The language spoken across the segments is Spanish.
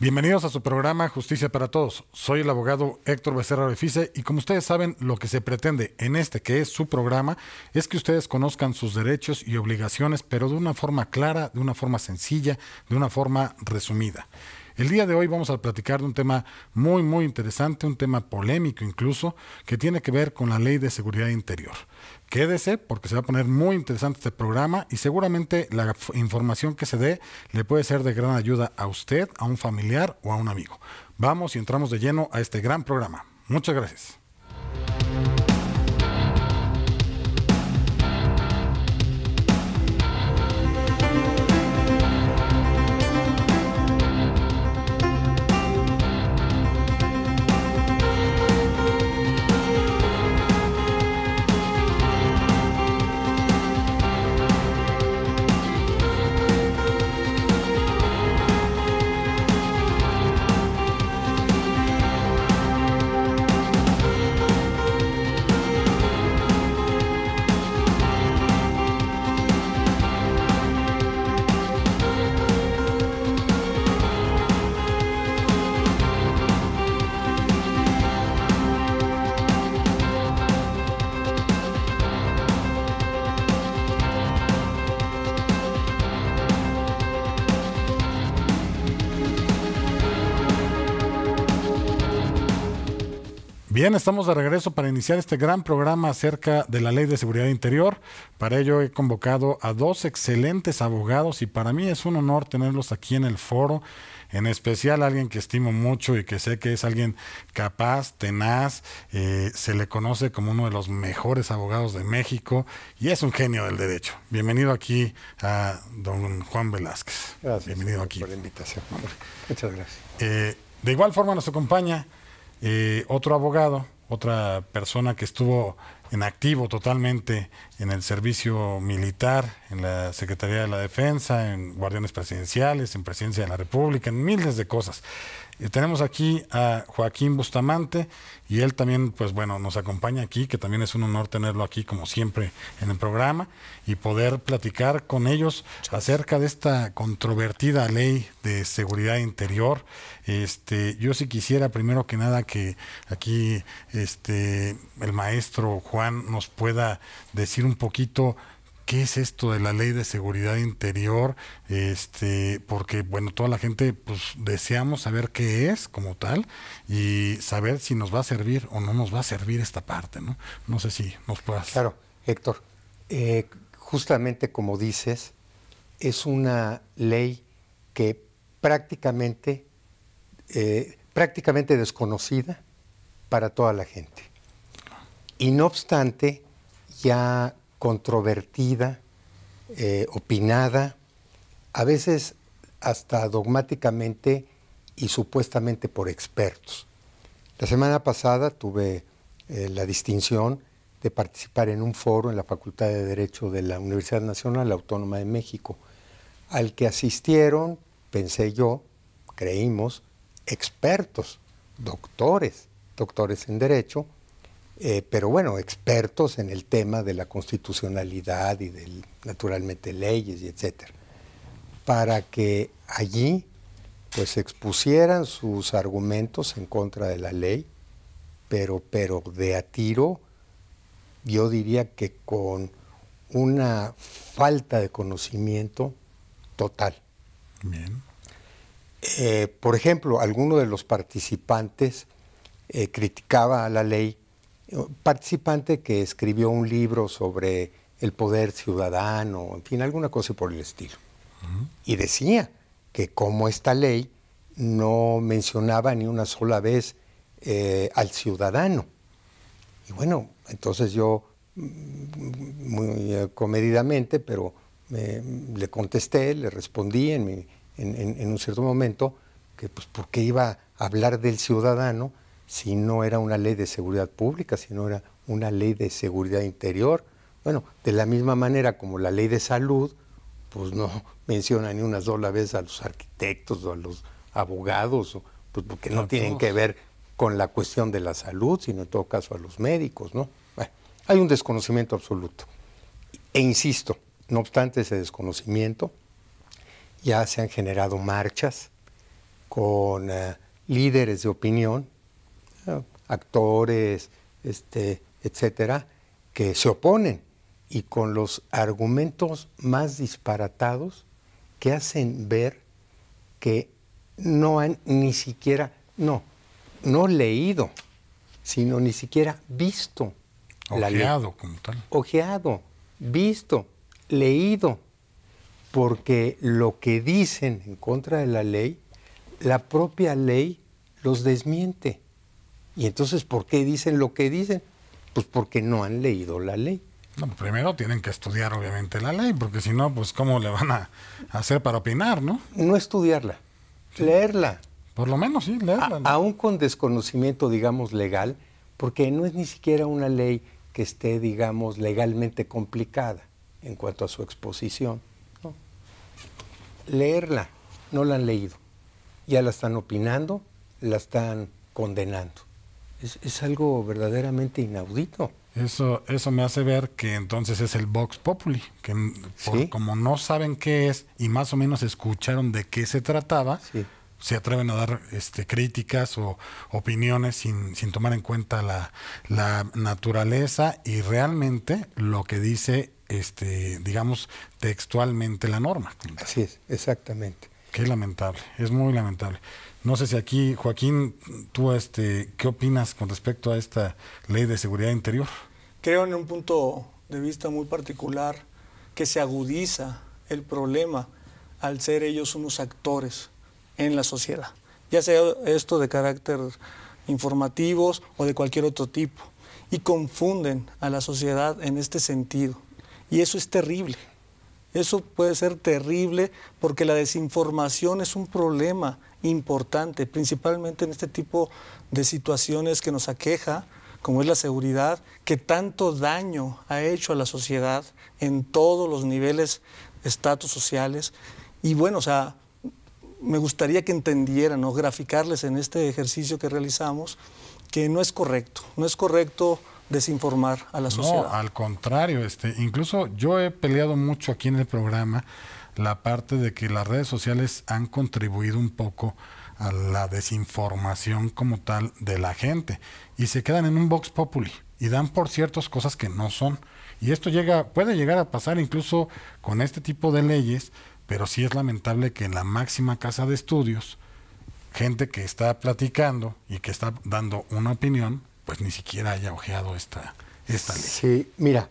Bienvenidos a su programa Justicia para Todos. Soy el abogado Héctor Becerra Refice y como ustedes saben, lo que se pretende en este que es su programa es que ustedes conozcan sus derechos y obligaciones, pero de una forma clara, de una forma sencilla, de una forma resumida. El día de hoy vamos a platicar de un tema muy, muy interesante, un tema polémico incluso, que tiene que ver con la ley de seguridad interior. Quédese porque se va a poner muy interesante este programa y seguramente la información que se dé le puede ser de gran ayuda a usted, a un familiar o a un amigo. Vamos y entramos de lleno a este gran programa. Muchas gracias. Bien, estamos de regreso para iniciar este gran programa acerca de la Ley de Seguridad Interior. Para ello he convocado a dos excelentes abogados y para mí es un honor tenerlos aquí en el foro, en especial alguien que estimo mucho y que sé que es alguien capaz, tenaz, eh, se le conoce como uno de los mejores abogados de México y es un genio del derecho. Bienvenido aquí a don Juan Velázquez. Gracias. Bienvenido aquí. Por la invitación. Muchas gracias. Eh, de igual forma nos acompaña eh, otro abogado, otra persona que estuvo en activo totalmente en el servicio militar, en la Secretaría de la Defensa, en guardianes presidenciales, en Presidencia de la República, en miles de cosas. Eh, tenemos aquí a Joaquín Bustamante y él también, pues bueno, nos acompaña aquí, que también es un honor tenerlo aquí como siempre en el programa y poder platicar con ellos acerca de esta controvertida ley de seguridad interior. Este, yo sí quisiera primero que nada que aquí este el maestro Juan nos pueda decir un poquito qué es esto de la ley de seguridad interior, este, porque bueno, toda la gente pues deseamos saber qué es como tal y saber si nos va a servir o no nos va a servir esta parte, ¿no? No sé si nos puedas. Claro, Héctor, eh, justamente como dices, es una ley que prácticamente, eh, prácticamente desconocida para toda la gente. Y no obstante, ya controvertida, eh, opinada, a veces hasta dogmáticamente y supuestamente por expertos. La semana pasada tuve eh, la distinción de participar en un foro en la Facultad de Derecho de la Universidad Nacional Autónoma de México, al que asistieron, pensé yo, creímos, expertos, doctores, doctores en Derecho, eh, pero bueno, expertos en el tema de la constitucionalidad y del, naturalmente leyes y etcétera, para que allí pues expusieran sus argumentos en contra de la ley, pero, pero de a tiro, yo diría que con una falta de conocimiento total. Eh, por ejemplo, alguno de los participantes eh, criticaba a la ley participante que escribió un libro sobre el poder ciudadano, en fin, alguna cosa por el estilo. Y decía que como esta ley no mencionaba ni una sola vez eh, al ciudadano. Y bueno, entonces yo mm, muy eh, comedidamente, pero eh, le contesté, le respondí en, en un cierto momento que pues porque iba a hablar del ciudadano si no era una ley de seguridad pública, si no era una ley de seguridad interior. Bueno, de la misma manera como la ley de salud, pues no menciona ni una sola vez a los arquitectos o a los abogados, pues porque no, tienen que ver con la cuestión de la salud, sino en todo caso a los médicos, ¿no? hay un desconocimiento absoluto. E insisto, no obstante ese desconocimiento, ya se han generado marchas con eh, líderes de opinión actores, este, etcétera, que se oponen y con los argumentos más disparatados que hacen ver que no han ni siquiera, no, no leído, sino ni siquiera visto. Ojeado como tal. Ojeado, visto, leído, porque lo que dicen en contra de la ley, la propia ley los desmiente. Y entonces, ¿por qué dicen lo que dicen? Pues porque no han leído la ley. No, primero tienen que estudiar obviamente la ley, porque si no, pues cómo le van a hacer para opinar, ¿no? No estudiarla, leerla. Por lo menos, sí, leerla. aún con desconocimiento, digamos, legal, porque no es ni siquiera una ley que esté, digamos, legalmente complicada en cuanto a su exposición. Leerla, no la han leído. Ya la están opinando, la están condenando es, algo verdaderamente inaudito. Eso, eso me hace ver que entonces es el Vox Populi, que como no saben qué es y más o menos escucharon de qué se trataba, se atreven a dar este, críticas o opiniones sin, tomar en cuenta la, naturaleza y realmente lo que dice este, digamos, textualmente la norma. Así es, exactamente. Qué lamentable, es muy lamentable. No sé si aquí, Joaquín, tú este, qué opinas con respecto a esta ley de seguridad interior. Creo en un punto de vista muy particular que se agudiza el problema al ser ellos unos actores en la sociedad, ya sea esto de carácter informativos o de cualquier otro tipo, y confunden a la sociedad en este sentido. Y eso es terrible, eso puede ser terrible porque la desinformación es un problema importante, principalmente en este tipo de situaciones que nos aqueja, como es la seguridad, que tanto daño ha hecho a la sociedad en todos los niveles, estatus sociales. Y bueno, o sea, me gustaría que entendieran, o graficarles en este ejercicio que realizamos, que no es correcto, no es correcto desinformar a la sociedad. No, al contrario, este, incluso yo he peleado mucho aquí en el programa la parte de que las redes sociales han contribuido un poco a la desinformación como tal de la gente y se quedan en un box populi y dan por ciertas cosas que no son. Y esto llega, puede llegar a pasar incluso con este tipo de leyes, pero sí es lamentable que en la máxima casa de estudios, gente que está platicando y que está dando una opinión, pues ni siquiera haya ojeado esta, esta ley. Sí, mira,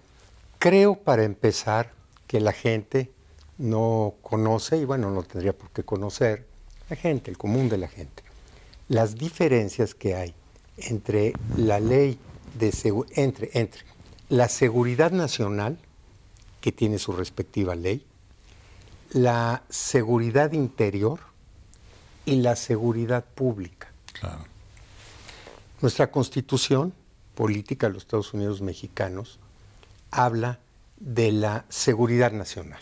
creo para empezar que la gente no conoce, y bueno, no tendría por qué conocer, la gente, el común de la gente. Las diferencias que hay entre la ley de entre, entre la seguridad nacional, que tiene su respectiva ley, la seguridad interior y la seguridad pública. Nuestra constitución política de los Estados Unidos mexicanos habla de la seguridad nacional.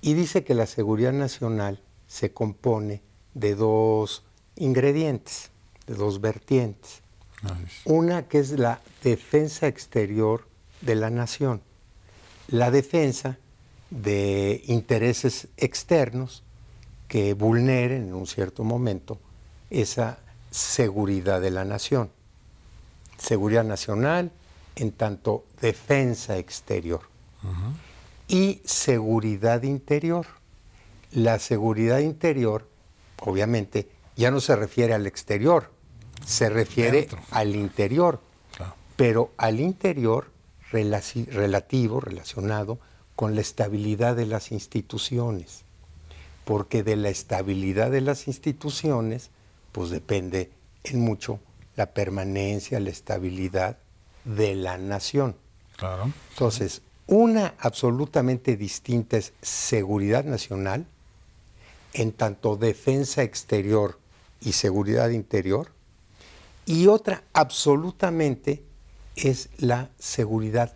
Y dice que la seguridad nacional se compone de dos ingredientes, de dos vertientes. Una que es la defensa exterior de la nación, la defensa de intereses externos que vulneren en un cierto momento esa seguridad de la nación. Seguridad nacional en tanto defensa exterior y seguridad interior. La seguridad interior, obviamente, ya no se refiere al exterior, se refiere al interior, pero al interior relativo, relacionado con la estabilidad de las instituciones, porque de la estabilidad de las instituciones, pues depende en mucho la permanencia, la estabilidad de la nación. Claro. Entonces, una absolutamente distinta es seguridad nacional, en tanto defensa exterior y seguridad interior, y otra absolutamente es la seguridad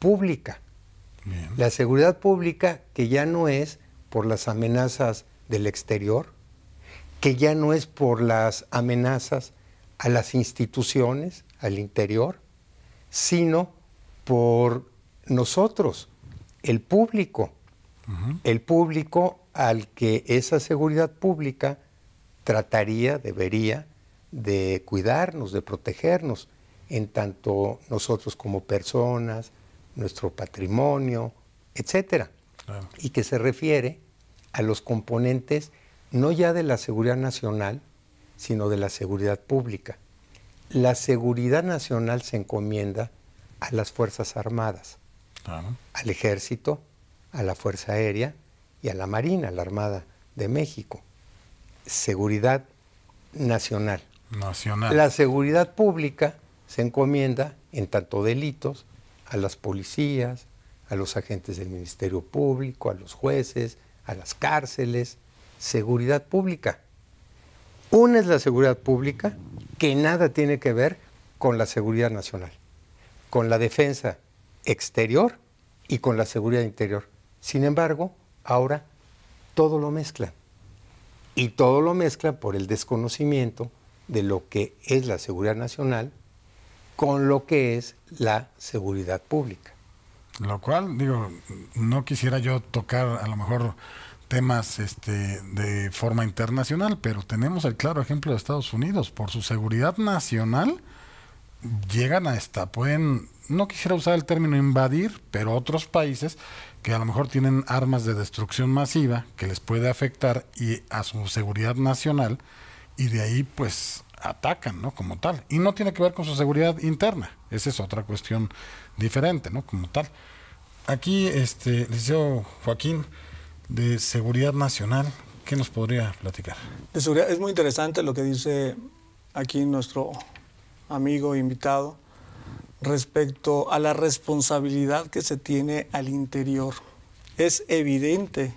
pública. La seguridad pública que ya no es por las amenazas del exterior, que ya no es por las amenazas a las instituciones, al interior, sino por nosotros, el público, el público al que esa seguridad pública trataría, debería de cuidarnos, de protegernos, en tanto nosotros como personas, nuestro patrimonio, etcétera, y que se refiere a los componentes no ya de la seguridad nacional, sino de la seguridad pública. La seguridad nacional se encomienda a las Fuerzas Armadas al ejército, a la Fuerza Aérea y a la Marina, la Armada de México. Seguridad nacional. Nacional. La seguridad pública se encomienda, en tanto delitos, a las policías, a los agentes del Ministerio Público, a los jueces, a las cárceles. Seguridad pública. Una es la seguridad pública, que nada tiene que ver con la seguridad nacional, con la defensa exterior y con la seguridad interior. Sin embargo, ahora todo lo mezcla Y todo lo mezcla por el desconocimiento de lo que es la seguridad nacional con lo que es la seguridad pública. Lo cual, digo, no quisiera yo tocar a lo mejor temas este, de forma internacional, pero tenemos el claro ejemplo de Estados Unidos. Por su seguridad nacional, llegan a esta, pueden, no quisiera usar el término invadir, pero otros países que a lo mejor tienen armas de destrucción masiva que les puede afectar y a su seguridad nacional y de ahí pues atacan, ¿no? Como tal. Y no tiene que ver con su seguridad interna. Esa es otra cuestión diferente, ¿no? Como tal. Aquí, este, liceo Joaquín, de Seguridad Nacional, ¿qué nos podría platicar? seguridad, es muy interesante lo que dice aquí nuestro amigo invitado, respecto a la responsabilidad que se tiene al interior. Es evidente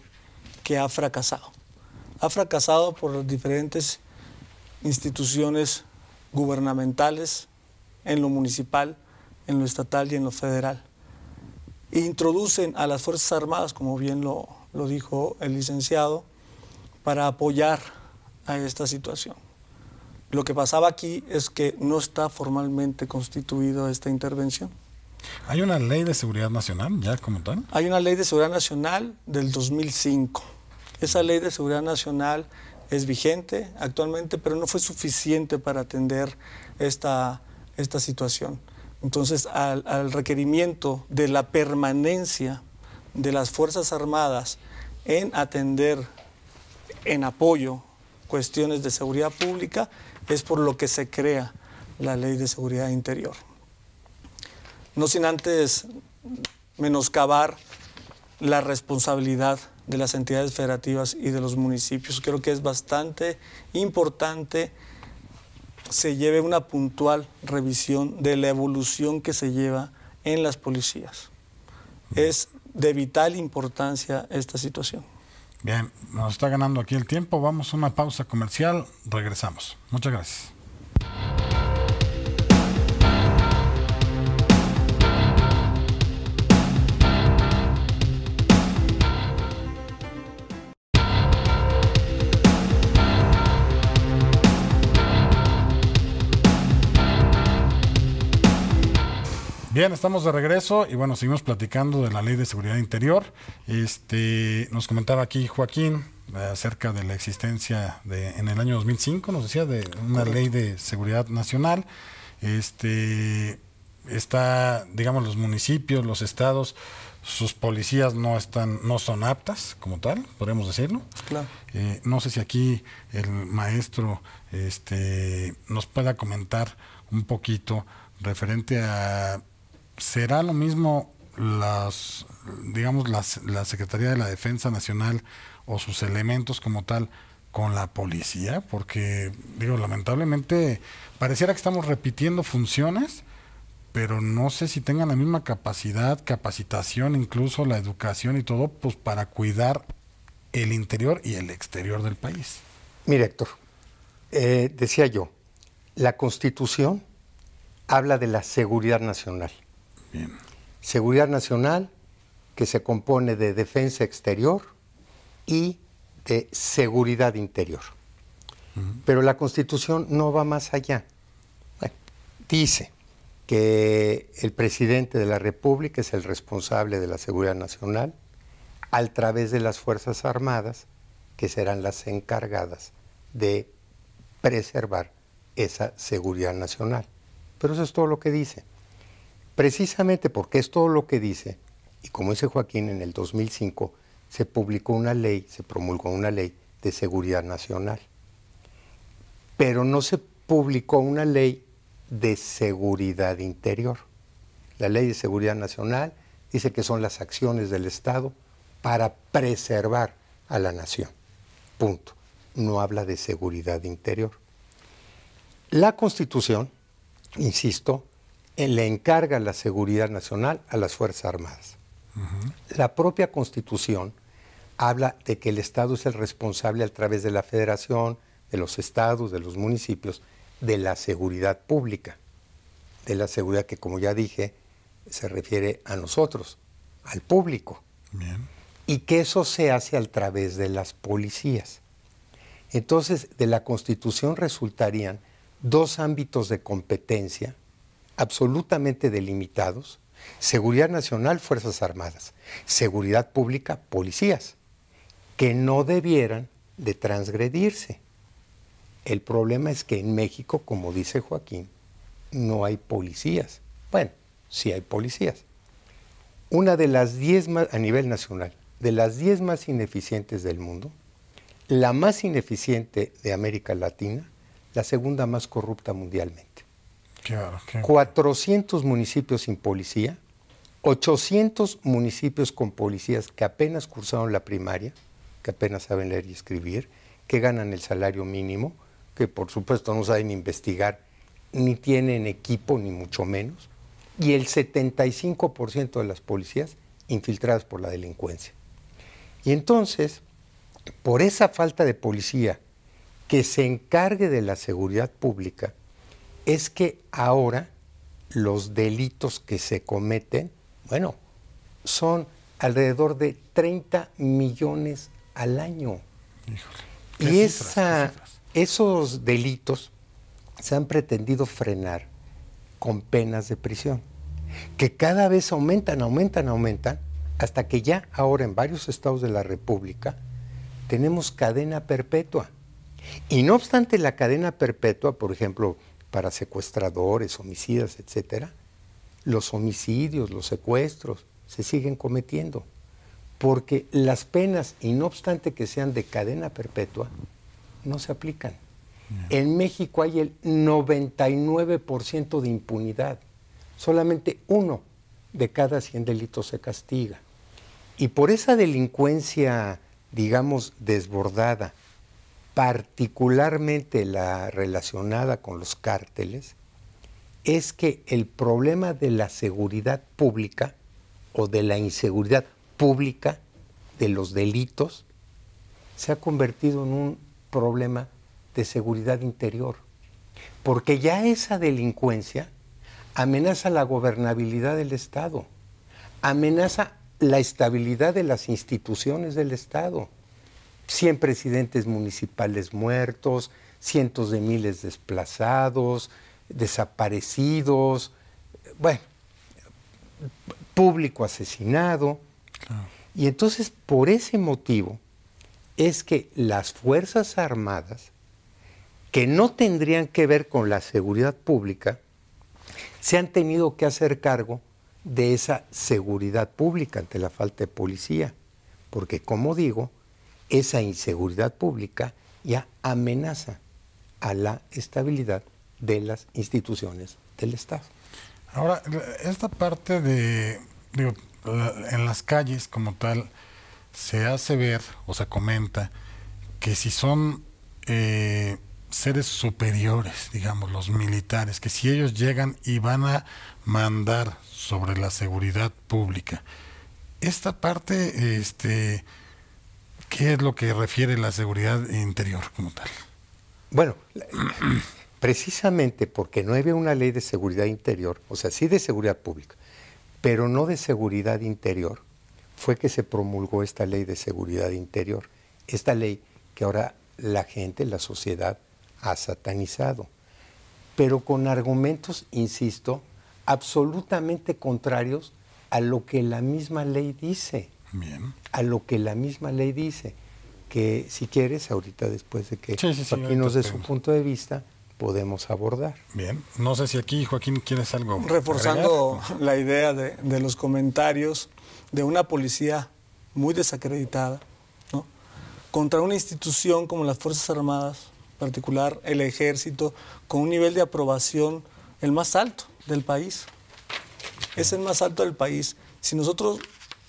que ha fracasado. Ha fracasado por las diferentes instituciones gubernamentales, en lo municipal, en lo estatal y en lo federal. Introducen a las Fuerzas Armadas, como bien lo, lo dijo el licenciado, para apoyar a esta situación. Lo que pasaba aquí es que no está formalmente constituida esta intervención. ¿Hay una ley de seguridad nacional ya como Hay una ley de seguridad nacional del 2005. Esa ley de seguridad nacional es vigente actualmente, pero no fue suficiente para atender esta, esta situación. Entonces, al requerimiento de la permanencia de las Fuerzas Armadas en atender en apoyo cuestiones de seguridad pública, es por lo que se crea la Ley de Seguridad Interior. No sin antes menoscabar la responsabilidad de las entidades federativas y de los municipios. Creo que es bastante importante se lleve una puntual revisión de la evolución que se lleva en las policías. Es de vital importancia esta situación. Bien, nos está ganando aquí el tiempo. Vamos a una pausa comercial. Regresamos. Muchas gracias. Bien, estamos de regreso y bueno, seguimos platicando de la Ley de Seguridad Interior. Este, nos comentaba aquí Joaquín eh, acerca de la existencia de en el año 2005, nos decía de una ley de seguridad nacional. Este está, digamos, los municipios, los estados, sus policías no están, no son aptas como tal, podemos decirlo. Claro. Eh, no sé si aquí el maestro este, nos pueda comentar un poquito referente a ¿será lo mismo las, digamos, la Secretaría de la Defensa Nacional o sus elementos como tal con la policía? Porque, digo, lamentablemente pareciera que estamos repitiendo funciones, pero no sé si tengan la misma capacidad, capacitación, incluso la educación y todo, pues para cuidar el interior y el exterior del país. Mire, Héctor, eh, decía yo, la Constitución habla de la seguridad nacional. Seguridad Nacional, que se compone de defensa exterior y de seguridad interior. Pero la Constitución no va más allá. dice que el presidente de la República es el responsable de la seguridad nacional a través de las Fuerzas Armadas, que serán las encargadas de preservar esa seguridad nacional. Pero eso es todo lo que dice. Precisamente porque es todo lo que dice, y como dice Joaquín, en el 2005 se publicó una ley, se promulgó una ley de seguridad nacional, pero no se publicó una ley de seguridad interior. La ley de seguridad nacional dice que son las acciones del Estado para preservar a la nación. Punto. No habla de seguridad interior. La Constitución, insisto, eh, le encarga la seguridad nacional a las Fuerzas Armadas. La propia Constitución habla de que el Estado es el responsable a través de la Federación, de los estados, de los municipios, de la seguridad pública, de la seguridad que, como ya dije, se refiere a nosotros, al público. Y que eso se hace a través de las policías. Entonces, de la Constitución resultarían dos ámbitos de competencia absolutamente delimitados, seguridad nacional, Fuerzas Armadas, seguridad pública, policías, que no debieran de transgredirse. El problema es que en México, como dice Joaquín, no hay policías. Bueno, sí hay policías. Una de las diez más, a nivel nacional, de las diez más ineficientes del mundo, la más ineficiente de América Latina, la segunda más corrupta mundialmente. 400 municipios sin policía, 800 municipios con policías que apenas cursaron la primaria, que apenas saben leer y escribir, que ganan el salario mínimo, que por supuesto no saben investigar, ni tienen equipo, ni mucho menos, y el 75% de las policías infiltradas por la delincuencia. Y entonces, por esa falta de policía que se encargue de la seguridad pública, es que ahora los delitos que se cometen, bueno, son alrededor de 30 millones al año. y esa, esos delitos se han pretendido frenar con penas de prisión, que cada vez aumentan, aumentan, aumentan, hasta que ya ahora en varios estados de la República tenemos cadena perpetua. Y no obstante la cadena perpetua, por ejemplo, para secuestradores, homicidas, etcétera, los homicidios, los secuestros se siguen cometiendo, porque las penas, y no obstante que sean de cadena perpetua, no se aplican. En México hay el 99% de impunidad, solamente uno de cada 100 delitos se castiga. Y por esa delincuencia, digamos, desbordada, particularmente la relacionada con los cárteles, es que el problema de la seguridad pública o de la inseguridad pública, de los delitos, se ha convertido en un problema de seguridad interior. Porque ya esa delincuencia amenaza la gobernabilidad del Estado, amenaza la estabilidad de las instituciones del Estado 100 presidentes municipales muertos, cientos de miles desplazados, desaparecidos, bueno, público asesinado. Y entonces, por ese motivo, es que las Fuerzas Armadas, que no tendrían que ver con la seguridad pública, se han tenido que hacer cargo de esa seguridad pública ante la falta de policía. Porque, como digo, esa inseguridad pública ya amenaza a la estabilidad de las instituciones del Estado. Ahora, esta parte de, digo, en las calles como tal, se hace ver o se comenta que si son eh, seres superiores, digamos, los militares, que si ellos llegan y van a mandar sobre la seguridad pública, esta parte, este, ¿Qué es lo que refiere la seguridad interior como tal? Bueno, precisamente porque no había una ley de seguridad interior, o sea, sí de seguridad pública, pero no de seguridad interior, fue que se promulgó esta ley de seguridad interior, esta ley que ahora la gente, la sociedad, ha satanizado, pero con argumentos, insisto, absolutamente contrarios a lo que la misma ley dice. A lo que la misma ley dice, que si quieres, ahorita después de que aquí nos dé su punto de vista, podemos abordar. Bien, no sé si aquí Joaquín quieres algo. Reforzando la idea de, los comentarios de una policía muy desacreditada, ¿no? contra una institución como las Fuerzas Armadas, en particular el Ejército, con un nivel de aprobación el más alto del país. Es el más alto del país. Si nosotros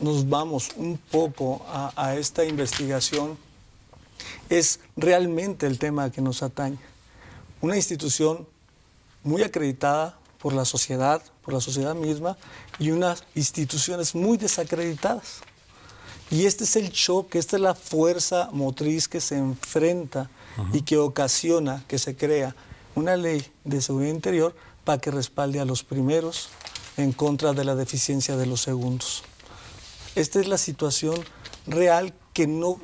nos vamos un poco a, esta investigación es realmente el tema que nos atañe. Una institución muy acreditada por la sociedad, por la sociedad misma, y unas instituciones muy desacreditadas. Y este es el choque, esta es la fuerza motriz que se enfrenta y que ocasiona que se crea una ley de seguridad interior para que respalde a los primeros en contra de la deficiencia de los segundos. Esta es la situación real que no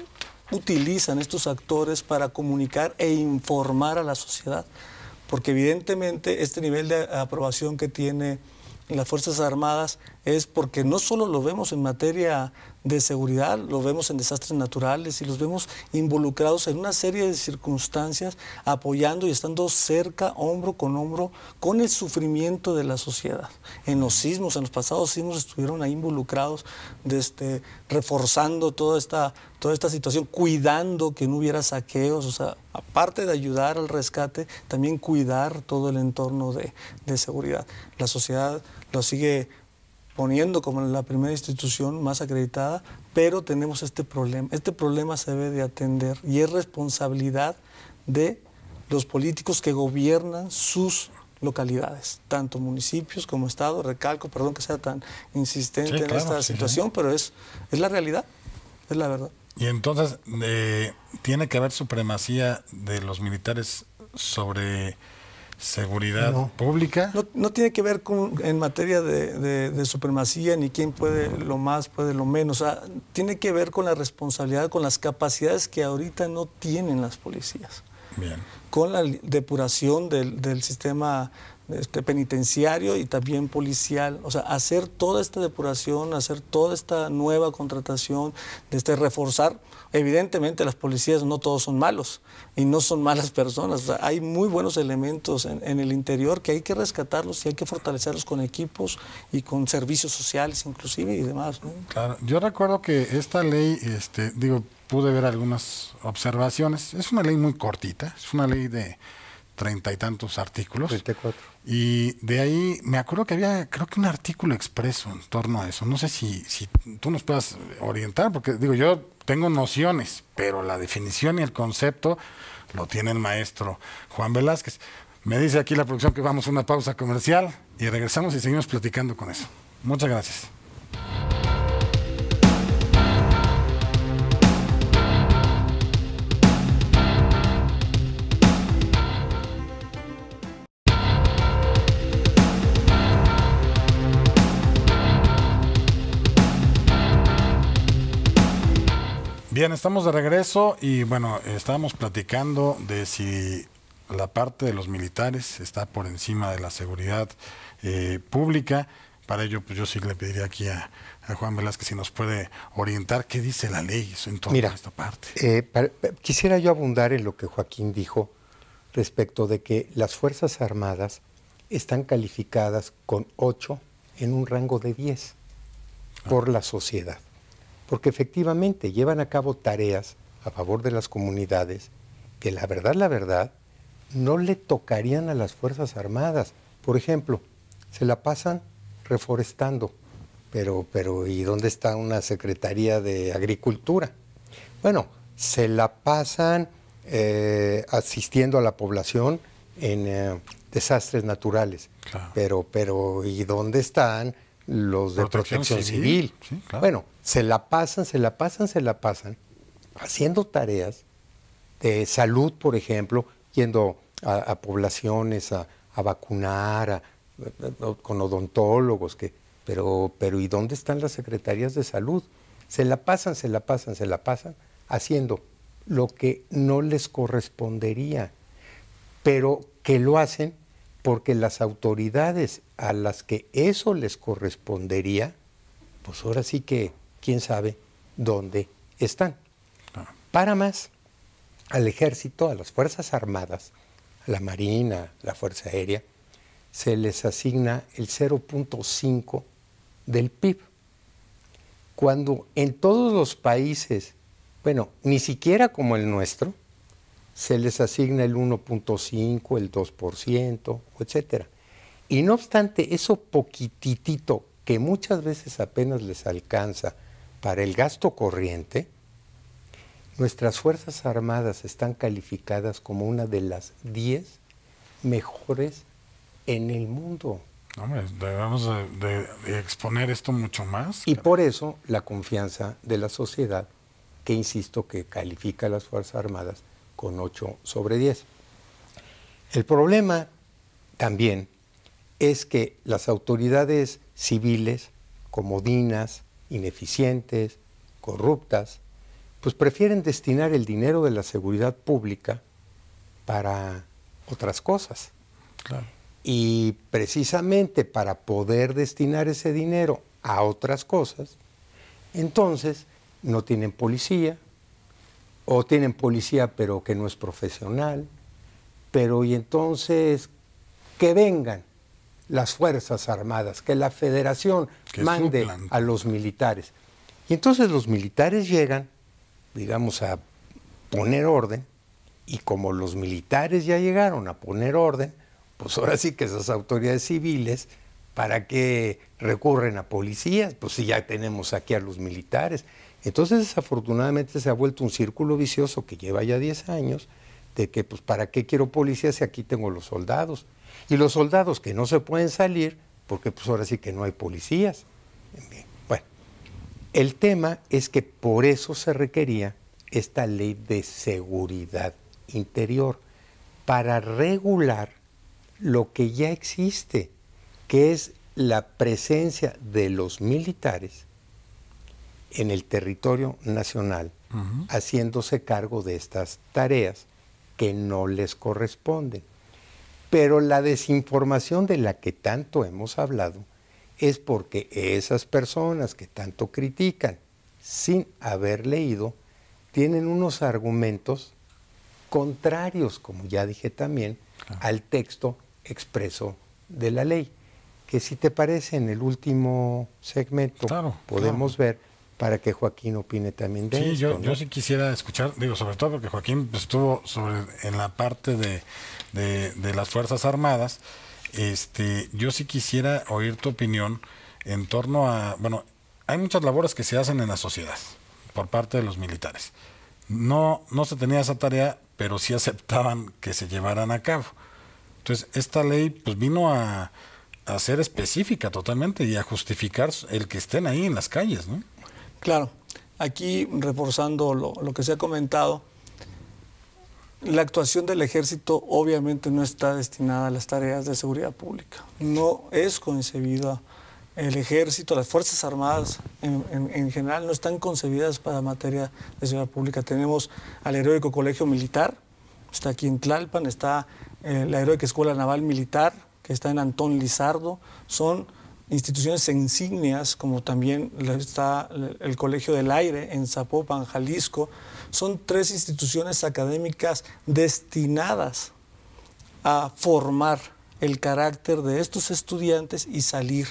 utilizan estos actores para comunicar e informar a la sociedad, porque evidentemente este nivel de aprobación que tiene las Fuerzas Armadas es porque no solo lo vemos en materia de seguridad, lo vemos en desastres naturales y los vemos involucrados en una serie de circunstancias, apoyando y estando cerca, hombro con hombro, con el sufrimiento de la sociedad. En los sismos, en los pasados sismos estuvieron ahí involucrados, este, reforzando toda esta, toda esta situación, cuidando que no hubiera saqueos, o sea, aparte de ayudar al rescate, también cuidar todo el entorno de, de seguridad. La sociedad lo sigue poniendo como la primera institución más acreditada, pero tenemos este problema. Este problema se debe de atender y es responsabilidad de los políticos que gobiernan sus localidades, tanto municipios como estado. Recalco, perdón que sea tan insistente en esta situación, pero es, es la realidad, es la verdad. Y entonces, eh, ¿tiene que haber supremacía de los militares sobre seguridad pública. No, tiene que ver con, en materia de, supremacía ni quién puede lo más, puede lo menos. tiene que ver con la responsabilidad, con las capacidades que ahorita no tienen las policías. Bien. Con la depuración del sistema este, penitenciario y también policial. O sea, hacer toda esta depuración, hacer toda esta nueva contratación, este, reforzar. Evidentemente las policías no todos son malos y no son malas personas. hay muy buenos elementos en, el interior que hay que rescatarlos y hay que fortalecerlos con equipos y con servicios sociales inclusive y demás. Claro, yo recuerdo que esta ley, este, digo, pude ver algunas observaciones. Es una ley muy cortita, es una ley de treinta y tantos artículos. cuatro y de ahí me acuerdo que había, creo que un artículo expreso en torno a eso. No sé si, si tú nos puedas orientar, porque digo, yo tengo nociones, pero la definición y el concepto lo tiene el maestro Juan Velázquez. Me dice aquí la producción que vamos a una pausa comercial y regresamos y seguimos platicando con eso. Muchas gracias. Bien, estamos de regreso y bueno, estábamos platicando de si la parte de los militares está por encima de la seguridad eh, pública. Para ello, pues yo sí le pediría aquí a, Juan Velázquez si nos puede orientar qué dice la ley en torno esta parte. Eh, quisiera yo abundar en lo que Joaquín dijo respecto de que las Fuerzas Armadas están calificadas con 8 en un rango de 10 por ah. la sociedad porque efectivamente llevan a cabo tareas a favor de las comunidades que la verdad, la verdad, no le tocarían a las Fuerzas Armadas. Por ejemplo, se la pasan reforestando, pero, pero ¿y dónde está una Secretaría de Agricultura? Bueno, se la pasan eh, asistiendo a la población en eh, desastres naturales, pero, pero ¿y dónde están los de protección, civil. Bueno, se la pasan, se la pasan, se la pasan haciendo tareas de salud, por ejemplo, yendo a, poblaciones a, vacunar, con odontólogos, que, pero, pero ¿y dónde están las secretarías de salud? Se la pasan, se la pasan, se la pasan haciendo lo que no les correspondería, pero que lo hacen porque las autoridades a las que eso les correspondería, pues ahora sí que, quién sabe dónde están. Ah. Para más, al ejército, a las Fuerzas Armadas, a la Marina, a la Fuerza Aérea, se les asigna el 0.5 del PIB. Cuando en todos los países, bueno, ni siquiera como el nuestro, se les asigna el 1.5, el 2%, etc. Y no obstante, eso poquititito que muchas veces apenas les alcanza para el gasto corriente, nuestras Fuerzas Armadas están calificadas como una de las 10 mejores en el mundo. Hombre, debemos exponer esto mucho más. Y por eso la confianza de la sociedad, que insisto que califica a las Fuerzas Armadas con 8 sobre 10. El problema también es que las autoridades civiles, comodinas, ineficientes, corruptas, pues prefieren destinar el dinero de la seguridad pública para otras cosas. Y precisamente para poder destinar ese dinero a otras cosas, entonces no tienen policía, o tienen policía pero que no es profesional, pero y entonces que vengan las Fuerzas Armadas, que la Federación mande a los militares. Y entonces los militares llegan, digamos, a poner orden, y como los militares ya llegaron a poner orden, pues ahora sí que esas autoridades civiles, ¿para qué recurren a policías? Pues si ya tenemos aquí a los militares. Entonces, desafortunadamente, se ha vuelto un círculo vicioso que lleva ya 10 años, de que, pues, ¿para qué quiero policías si aquí tengo los soldados? Y los soldados que no se pueden salir, porque pues ahora sí que no hay policías. Bueno, el tema es que por eso se requería esta ley de seguridad interior, para regular lo que ya existe, que es la presencia de los militares en el territorio nacional haciéndose cargo de estas tareas que no les corresponden. Pero la desinformación de la que tanto hemos hablado es porque esas personas que tanto critican sin haber leído tienen unos argumentos contrarios, como ya dije también, al texto expreso de la ley. Que si te parece, en el último segmento podemos ver para que Joaquín opine también de sí, yo, yo sí quisiera escuchar, digo, sobre todo porque Joaquín estuvo sobre en la parte de, las Fuerzas Armadas, este, yo sí quisiera oír tu opinión en torno a, bueno, hay muchas labores que se hacen en la sociedad por parte de los militares. No, no se tenía esa tarea, pero sí aceptaban que se llevaran a cabo. Entonces, esta ley pues vino a, a ser específica totalmente y a justificar el que estén ahí en las calles, ¿no? Claro, aquí reforzando lo, que se ha comentado, la actuación del ejército obviamente no está destinada a las tareas de seguridad pública. No es concebida el ejército, las Fuerzas Armadas en, general no están concebidas para materia de seguridad pública. Tenemos al heroico colegio militar, está aquí en Tlalpan, está eh, la heroica escuela naval militar, que está en Antón Lizardo. Son instituciones insignias, como también está el Colegio del Aire en Zapopan, Jalisco, son tres instituciones académicas destinadas a formar el carácter de estos estudiantes y salir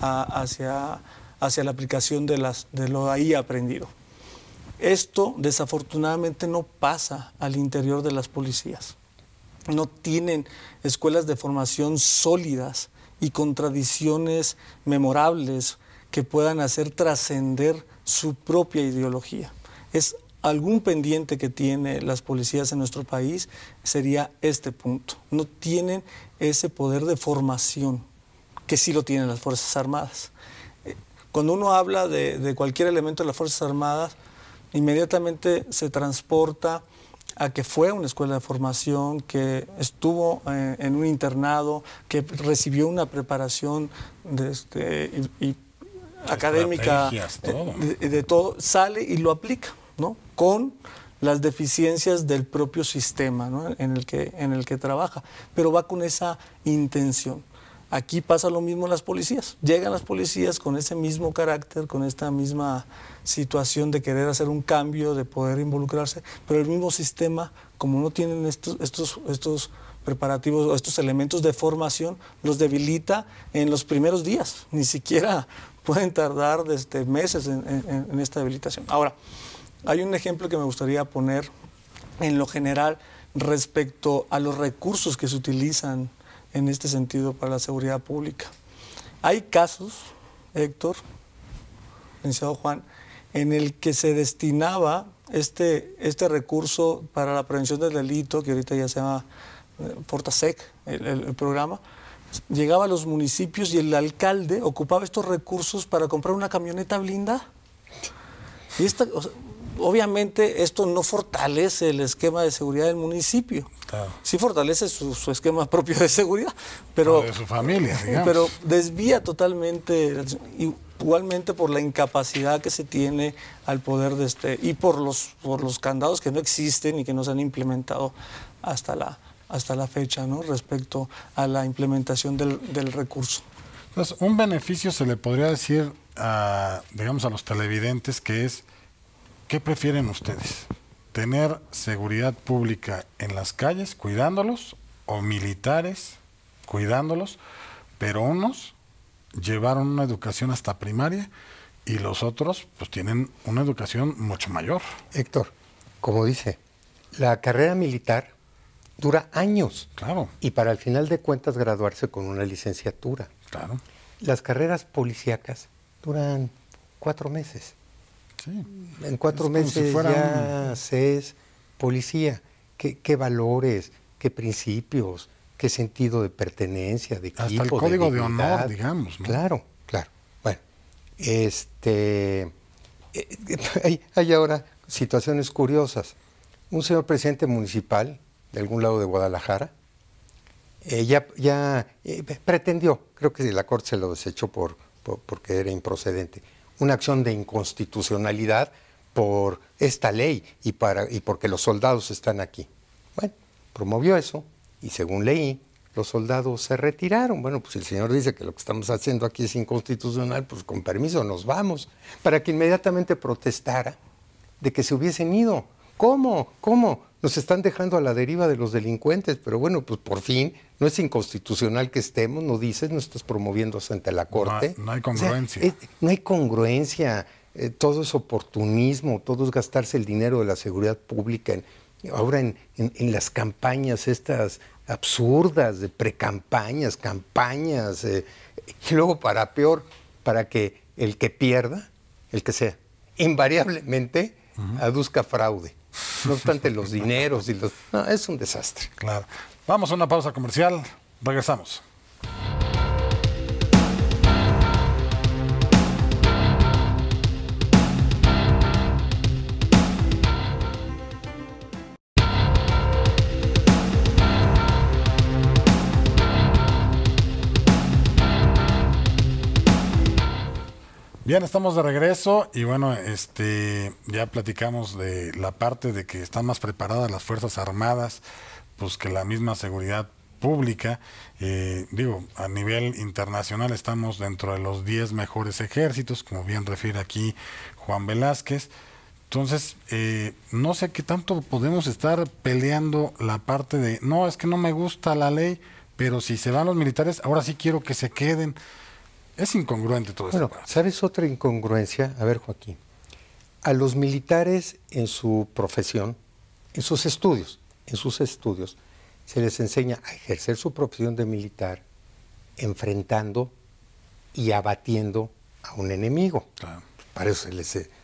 hacia, la aplicación de, de lo ahí aprendido. Esto desafortunadamente no pasa al interior de las policías. No tienen escuelas de formación sólidas y contradicciones memorables que puedan hacer trascender su propia ideología. Es algún pendiente que tienen las policías en nuestro país sería este punto. No tienen ese poder de formación que sí lo tienen las Fuerzas Armadas. Eh, cuando uno habla de, de cualquier elemento de las Fuerzas Armadas, inmediatamente se transporta a que fue a una escuela de formación, que estuvo eh, en un internado, que recibió una preparación de este, y, académica De, todo, sale y lo aplica, ¿no? Con las deficiencias del propio sistema en, el que, en el que trabaja, pero va con esa intención. Aquí pasa lo mismo en las policías. Llegan las policías con ese mismo carácter, con esta misma situación de querer hacer un cambio, de poder involucrarse, pero el mismo sistema, como no tienen estos, estos, estos preparativos o estos elementos de formación, los debilita en los primeros días. Ni siquiera pueden tardar desde meses en esta debilitación. Ahora, hay un ejemplo que me gustaría poner en lo general respecto a los recursos que se utilizan en este sentido para la seguridad pública. Hay casos, Héctor, licenciado Juan, en el que se destinaba este, este recurso para la prevención del delito, que ahorita ya se llama Portasec, eh, el, el, programa, llegaba a los municipios y el alcalde ocupaba estos recursos para comprar una camioneta blinda. Y esta, obviamente esto no fortalece el esquema de seguridad del municipio. Sí fortalece su, esquema propio de seguridad, pero... de su familia, digamos. Pero desvía totalmente, igualmente por la incapacidad que se tiene al poder de este... y por los, por los candados que no existen y que no se han implementado hasta la, hasta la fecha, ¿no? Respecto a la implementación del, recurso. Entonces, un beneficio se le podría decir a, digamos, a los televidentes que es ¿Qué prefieren ustedes? ¿Tener seguridad pública en las calles cuidándolos o militares cuidándolos? Pero unos llevaron una educación hasta primaria y los otros pues tienen una educación mucho mayor. Héctor, como dice, la carrera militar dura años. Claro. Y para el final de cuentas graduarse con una licenciatura. Claro. Las carreras policíacas duran cuatro meses. En cuatro meses ya policía. ¿Qué, valores, qué principios, qué sentido de pertenencia, de Hasta el código de, honor, digamos. Claro, claro. Bueno, este, eh, hay, ahora situaciones curiosas. Un señor presidente municipal de algún lado de Guadalajara, eh, ya, eh, pretendió, creo que la Corte se lo desechó por, porque era improcedente, una acción de inconstitucionalidad por esta ley y, para, y porque los soldados están aquí. Bueno, promovió eso y según leí, los soldados se retiraron. Bueno, pues el señor dice que lo que estamos haciendo aquí es inconstitucional, pues con permiso nos vamos, para que inmediatamente protestara de que se hubiesen ido ¿Cómo? ¿Cómo? Nos están dejando a la deriva de los delincuentes, pero bueno, pues por fin no es inconstitucional que estemos, no dices, no estás promoviendo ante la Corte. Eh, no, hay congruencia. no hay congruencia, todo es oportunismo, todo es gastarse el dinero de la seguridad pública ahora en, las campañas estas absurdas de precampañas, campañas, eh, y luego para peor, para que el que pierda, el que sea, invariablemente aduzca fraude no obstante los dineros y los... es un desastre. Claro. Vamos a una pausa comercial. Regresamos. Bien, estamos de regreso y bueno, este ya platicamos de la parte de que están más preparadas las Fuerzas Armadas, pues que la misma seguridad pública. Eh, digo, a nivel internacional estamos dentro de los 10 mejores ejércitos, como bien refiere aquí Juan Velázquez. Entonces, eh, no sé qué tanto podemos estar peleando la parte de, no, es que no me gusta la ley, pero si se van los militares, ahora sí quiero que se queden. Es incongruente todo este bueno, ¿Sabes otra incongruencia? A ver, Joaquín. A los militares en su profesión, en sus estudios, en sus estudios, se les enseña a ejercer su profesión de militar enfrentando y abatiendo a un enemigo. Para eso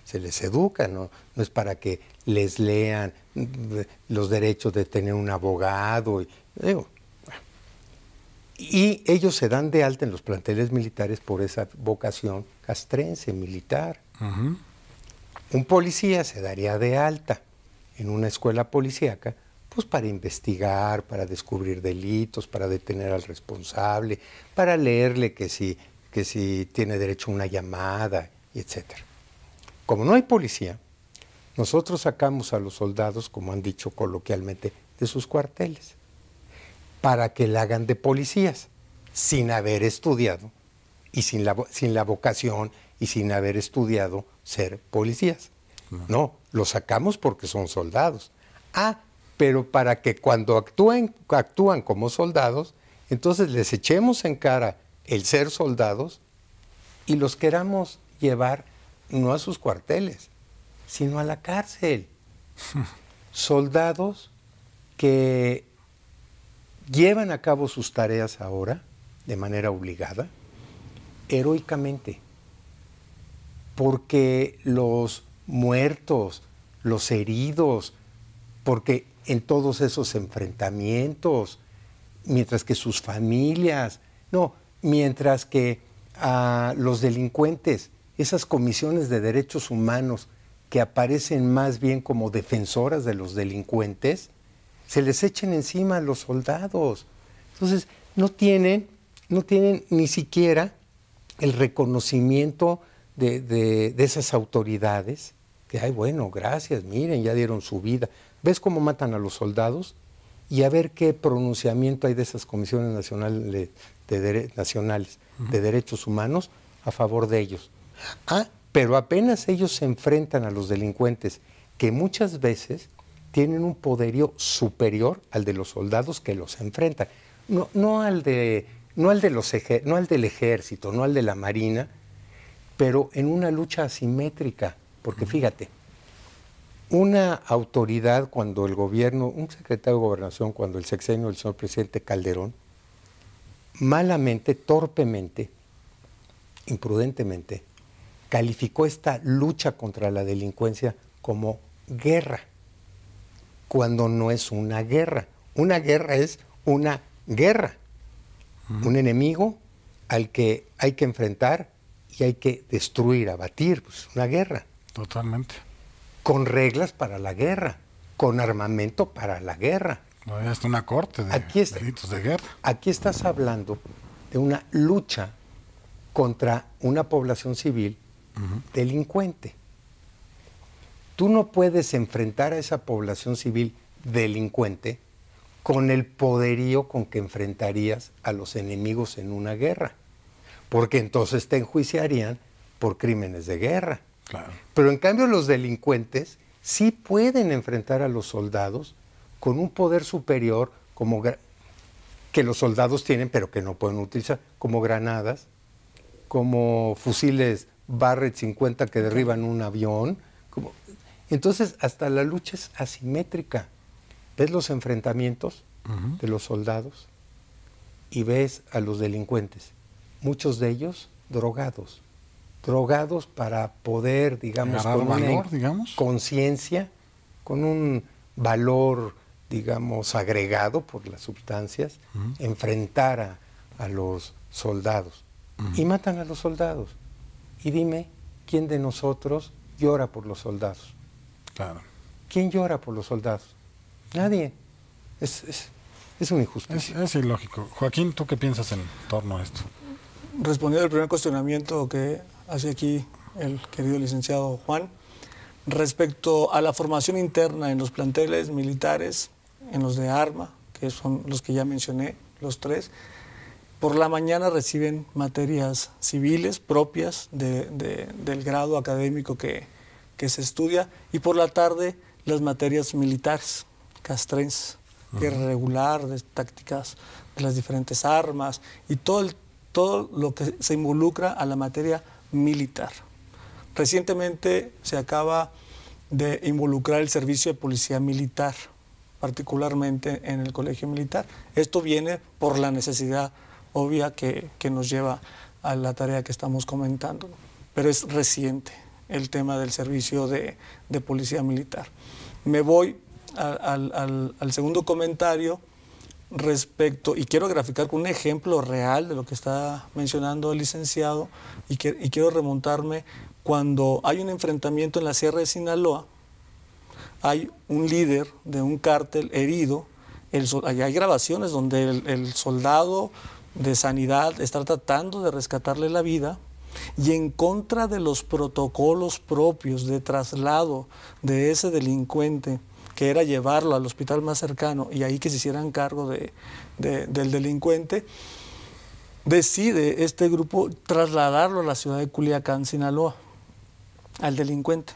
se les, educa, ¿no? no es para que les lean los derechos de tener un abogado. Y, digo, y ellos se dan de alta en los planteles militares por esa vocación castrense, militar. Un policía se daría de alta en una escuela policíaca pues para investigar, para descubrir delitos, para detener al responsable, para leerle que si, que si tiene derecho a una llamada, etc. Como no hay policía, nosotros sacamos a los soldados, como han dicho coloquialmente, de sus cuarteles para que la hagan de policías, sin haber estudiado y sin la, sin la vocación y sin haber estudiado ser policías. No, los sacamos porque son soldados. Ah, pero para que cuando actúen, actúan como soldados, entonces les echemos en cara el ser soldados y los queramos llevar no a sus cuarteles, sino a la cárcel. soldados que llevan a cabo sus tareas ahora de manera obligada, heroicamente, porque los muertos, los heridos, porque en todos esos enfrentamientos, mientras que sus familias, no, mientras que a los delincuentes, esas comisiones de derechos humanos que aparecen más bien como defensoras de los delincuentes, se les echen encima a los soldados. Entonces, no tienen, no tienen ni siquiera el reconocimiento de, esas autoridades, que, ay, bueno, gracias, miren, ya dieron su vida. ¿Ves cómo matan a los soldados? Y a ver qué pronunciamiento hay de esas comisiones nacionales de, nacionales de derechos humanos a favor de ellos. Ah, pero apenas ellos se enfrentan a los delincuentes, que muchas veces tienen un poderío superior al de los soldados que los enfrentan. No, al, de, no, al, de los no al del ejército, no al de la marina, pero en una lucha asimétrica. Porque fíjate, una autoridad cuando el gobierno, un secretario de gobernación, cuando el sexenio del señor presidente Calderón, malamente, torpemente, imprudentemente, calificó esta lucha contra la delincuencia como guerra cuando no es una guerra. Una guerra es una guerra, un enemigo al que hay que enfrentar y hay que destruir, abatir, pues una guerra. Totalmente. Con reglas para la guerra, con armamento para la guerra. No, hasta una corte de aquí delitos de guerra. Aquí estás hablando de una lucha contra una población civil delincuente tú no puedes enfrentar a esa población civil delincuente con el poderío con que enfrentarías a los enemigos en una guerra, porque entonces te enjuiciarían por crímenes de guerra. Claro. Pero en cambio los delincuentes sí pueden enfrentar a los soldados con un poder superior como que los soldados tienen, pero que no pueden utilizar, como granadas, como fusiles Barrett 50 que derriban un avión, entonces, hasta la lucha es asimétrica. Ves los enfrentamientos de los soldados y ves a los delincuentes, muchos de ellos drogados, drogados para poder, digamos, con una conciencia, con un valor, digamos, agregado por las sustancias, enfrentar a, los soldados. Y matan a los soldados. Y dime, ¿quién de nosotros llora por los soldados? Claro. ¿Quién llora por los soldados? Nadie. Es, es, es una injusticia. Es, ilógico. Joaquín, ¿tú qué piensas en torno a esto? Respondiendo al primer cuestionamiento que hace aquí el querido licenciado Juan, respecto a la formación interna en los planteles militares, en los de arma, que son los que ya mencioné, los tres, por la mañana reciben materias civiles propias del grado académico que, que se estudia, y por la tarde las materias militares, castrenses, uh regular, de tácticas de las diferentes armas y todo, todo lo que se involucra a la materia militar. Recientemente se acaba de involucrar el servicio de policía militar, particularmente en el colegio militar. Esto viene por la necesidad obvia que, que nos lleva a la tarea que estamos comentando, pero es reciente el tema del servicio de, policía militar. Me voy al, segundo comentario respecto, y quiero graficar con un ejemplo real de lo que está mencionando el licenciado, y, quiero remontarme cuando hay un enfrentamiento en la Sierra de Sinaloa, hay un líder de un cártel herido, el, hay grabaciones donde el soldado de sanidad está tratando de rescatarle la vida, y en contra de los protocolos propios de traslado de ese delincuente, que era llevarlo al hospital más cercano y ahí que se hicieran cargo del delincuente, decide este grupo trasladarlo a la ciudad de Culiacán, Sinaloa, al delincuente,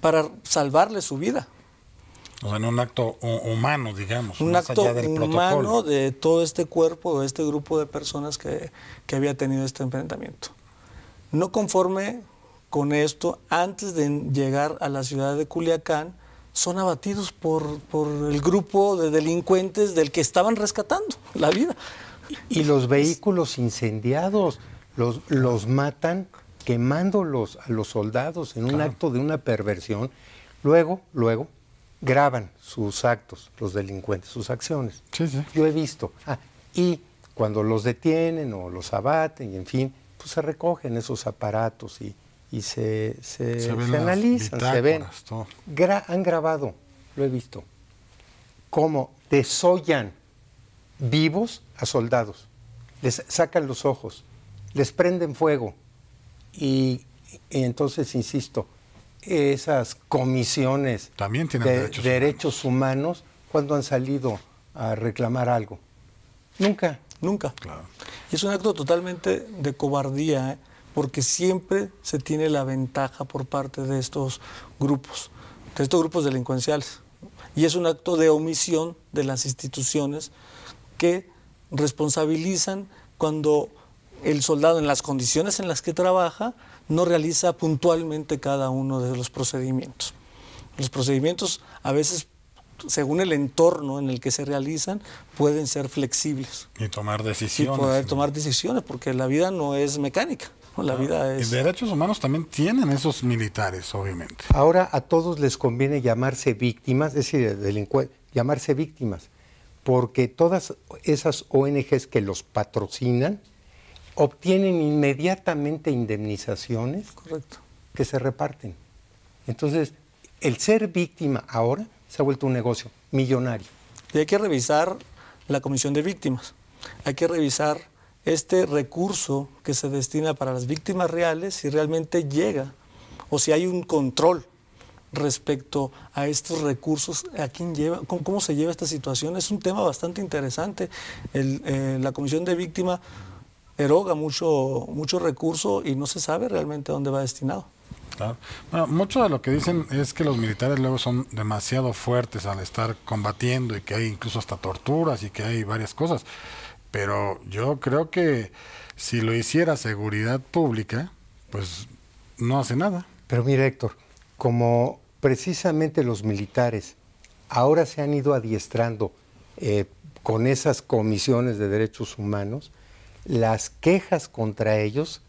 para salvarle su vida. O sea, en un acto humano, digamos. Un acto humano de todo este cuerpo, de este grupo de personas que había tenido este enfrentamiento. No conforme con esto, antes de llegar a la ciudad de Culiacán, son abatidos por, el grupo de delincuentes del que estaban rescatando la vida. Y los vehículos incendiados, los, los matan quemándolos a los soldados en un acto de una perversión. Luego, luego, graban sus actos, los delincuentes, sus acciones. Yo he visto. Ah, y cuando los detienen o los abaten, en fin, pues se recogen esos aparatos y, se, se, analizan, se ven. han grabado, lo he visto, cómo desollan vivos a soldados, les sacan los ojos, les prenden fuego y, entonces, insisto, esas comisiones de derechos, humanos. humanos cuando han salido a reclamar algo. Nunca nunca. Y es un acto totalmente de cobardía, ¿eh? porque siempre se tiene la ventaja por parte de estos grupos, de estos grupos delincuenciales. Y es un acto de omisión de las instituciones que responsabilizan cuando el soldado en las condiciones en las que trabaja no realiza puntualmente cada uno de los procedimientos. Los procedimientos a veces según el entorno en el que se realizan, pueden ser flexibles. Y tomar decisiones. Y poder tomar decisiones, porque la vida no es mecánica. La ah, vida es... Y derechos humanos también tienen esos militares, obviamente. Ahora a todos les conviene llamarse víctimas, es decir, delincuentes, llamarse víctimas, porque todas esas ONGs que los patrocinan obtienen inmediatamente indemnizaciones Correcto. que se reparten. Entonces, el ser víctima ahora se ha vuelto un negocio millonario. Y hay que revisar la comisión de víctimas. Hay que revisar este recurso que se destina para las víctimas reales, si realmente llega o si hay un control respecto a estos recursos, a quién lleva, cómo, se lleva esta situación. Es un tema bastante interesante. Eh, la comisión de víctimas eroga mucho, mucho recurso y no se sabe realmente a dónde va destinado. Claro. mucho de lo que dicen es que los militares luego son demasiado fuertes al estar combatiendo y que hay incluso hasta torturas y que hay varias cosas. Pero yo creo que si lo hiciera seguridad pública, pues no hace nada. Pero mire Héctor, como precisamente los militares ahora se han ido adiestrando eh, con esas comisiones de derechos humanos, las quejas contra ellos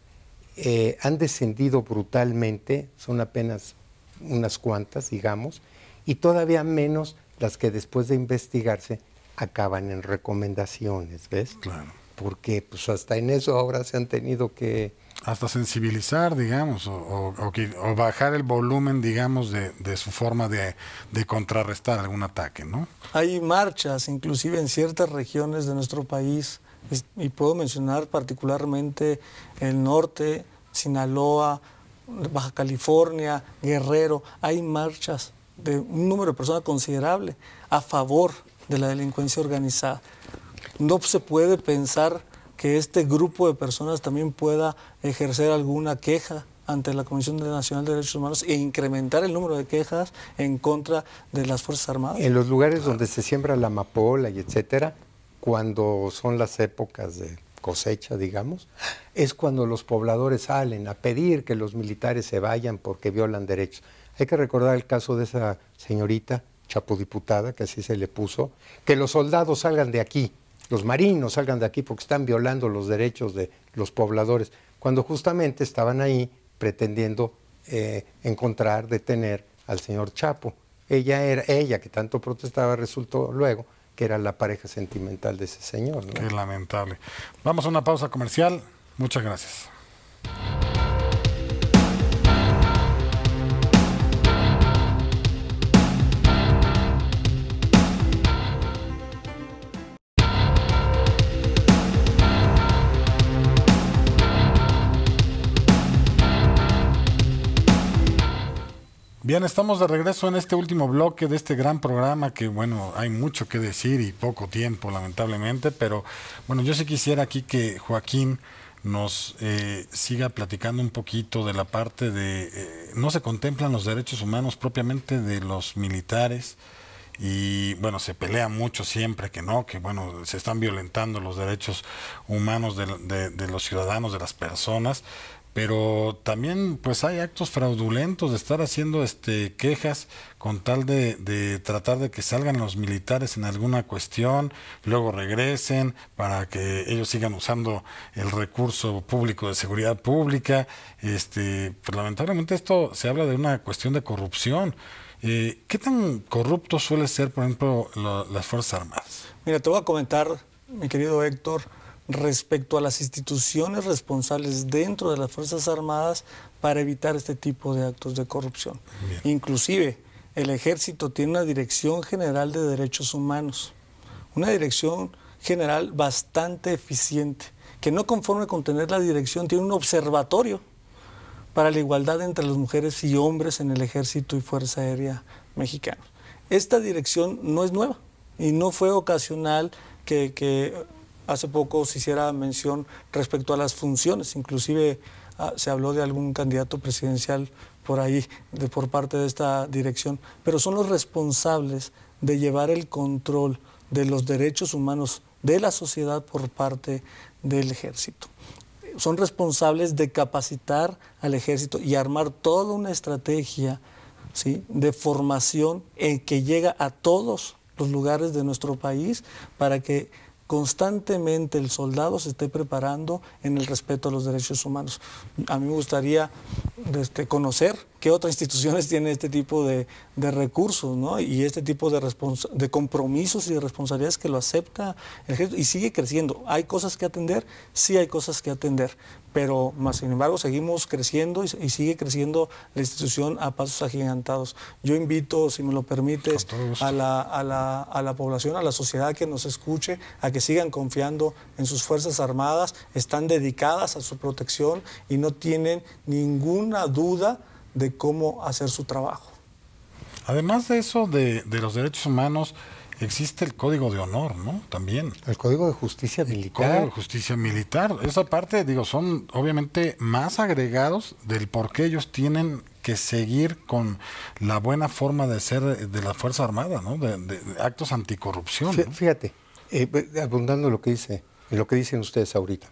eh, han descendido brutalmente, son apenas unas cuantas, digamos, y todavía menos las que después de investigarse acaban en recomendaciones, ¿ves? Claro. Porque pues hasta en eso ahora se han tenido que... Hasta sensibilizar, digamos, o, bajar el volumen, digamos, de, su forma de, contrarrestar algún ataque, ¿no? Hay marchas, inclusive en ciertas regiones de nuestro país, y, puedo mencionar particularmente el norte, Sinaloa, Baja California, Guerrero, hay marchas de un número de personas considerable a favor de la delincuencia organizada. No se puede pensar que este grupo de personas también pueda ejercer alguna queja ante la Comisión Nacional de Derechos Humanos e incrementar el número de quejas en contra de las Fuerzas Armadas. En los lugares donde se siembra la amapola y etcétera, cuando son las épocas de cosecha, digamos, es cuando los pobladores salen a pedir que los militares se vayan porque violan derechos. Hay que recordar el caso de esa señorita chapodiputada, que así se le puso, que los soldados salgan de aquí, los marinos salgan de aquí porque están violando los derechos de los pobladores, cuando justamente estaban ahí pretendiendo eh, encontrar, detener al señor Chapo. Ella era ella que tanto protestaba, resultó luego que era la pareja sentimental de ese señor. Qué lamentable. Vamos a una pausa comercial. Muchas gracias. Bien, estamos de regreso en este último bloque de este gran programa que, bueno, hay mucho que decir y poco tiempo, lamentablemente, pero bueno, yo sí quisiera aquí que Joaquín nos eh, siga platicando un poquito de la parte de, eh, no se contemplan los derechos humanos propiamente de los militares y bueno, se pelea mucho siempre que no, que bueno, se están violentando los derechos humanos de los ciudadanos, de las personas, pero también pues hay actos fraudulentos de estar haciendo este quejas con tal de, de, tratar de que salgan los militares en alguna cuestión, luego regresen para que ellos sigan usando el recurso público de seguridad pública, este pues, lamentablemente esto se habla de una cuestión de corrupción. Eh, ¿Qué tan corrupto suele ser, por ejemplo, las Fuerzas Armadas? Mira, te voy a comentar, mi querido Héctor, respecto a las instituciones responsables dentro de las Fuerzas Armadas para evitar este tipo de actos de corrupción. Inclusive, el ejército tiene una Dirección General de Derechos Humanos, una dirección general bastante eficiente, que no conforme con tener la dirección, tiene un observatorio para la igualdad entre las mujeres y hombres en el ejército y Fuerza Aérea mexicana. Esta dirección no es nueva y no fue ocasional que hace poco se hiciera mención respecto a las funciones, inclusive ah, se habló de algún candidato presidencial por ahí, de, por parte de esta dirección, pero son los responsables de llevar el control de los derechos humanos de la sociedad por parte del ejército. Son responsables de capacitar al ejército y armar toda una estrategia ¿sí? de formación en eh, que llega a todos los lugares de nuestro país para que constantemente el soldado se esté preparando en el respeto a los derechos humanos. A mí me gustaría este, conocer qué otras instituciones tienen este tipo de, recursos y este tipo de, compromisos y de responsabilidades que lo acepta el ejército y sigue creciendo. Hay cosas que atender, sí hay cosas que atender, pero más sin embargo seguimos creciendo y, sigue creciendo la institución a pasos agigantados. Yo invito, si me lo permites, a la, a la población, a la sociedad que nos escuche, a que sigan confiando en sus Fuerzas Armadas, están dedicadas a su protección y no tienen ninguna duda de cómo hacer su trabajo. Además de eso de, los derechos humanos, existe el código de honor, ¿no? También. El código de justicia militar. código de justicia militar. Esa parte, digo, son obviamente más agregados del por qué ellos tienen que seguir con la buena forma de ser de la Fuerza Armada, ¿no? De, actos anticorrupción. Fíjate, eh, abundando lo que dice, lo que dicen ustedes ahorita,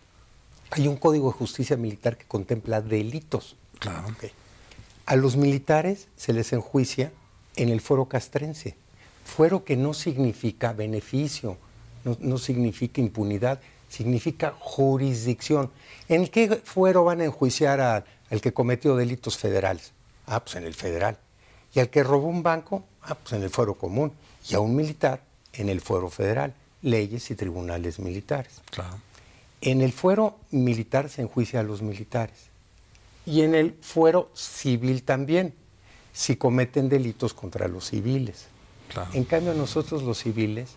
hay un código de justicia militar que contempla delitos. Claro. A los militares se les enjuicia en el fuero castrense, fuero que no significa beneficio, no, significa impunidad, significa jurisdicción. ¿En qué fuero van a enjuiciar al que cometió delitos federales? Ah, pues en el federal. Y al que robó un banco, ah, pues en el fuero común. Y a un militar, en el fuero federal, leyes y tribunales militares. Claro. En el fuero militar se enjuicia a los militares y en el fuero civil también, si cometen delitos contra los civiles. En cambio, nosotros los civiles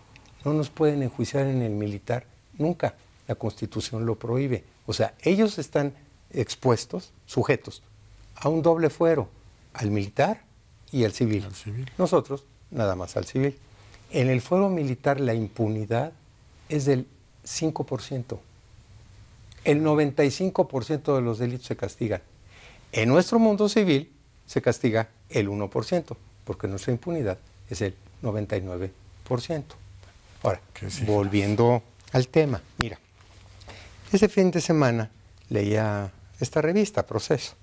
no nos pueden enjuiciar en el militar nunca. La Constitución lo prohíbe. O sea, ellos están expuestos, sujetos, a un doble fuero, al militar y al civil. Al civil. Nosotros, nada más al civil. En el fuero militar la impunidad es del 5%. El 95% de los delitos se castigan. En nuestro mundo civil se castiga el 1%, porque nuestra impunidad es el 99%. Ahora, volviendo al tema, mira, ese fin de semana leía esta revista, Proceso,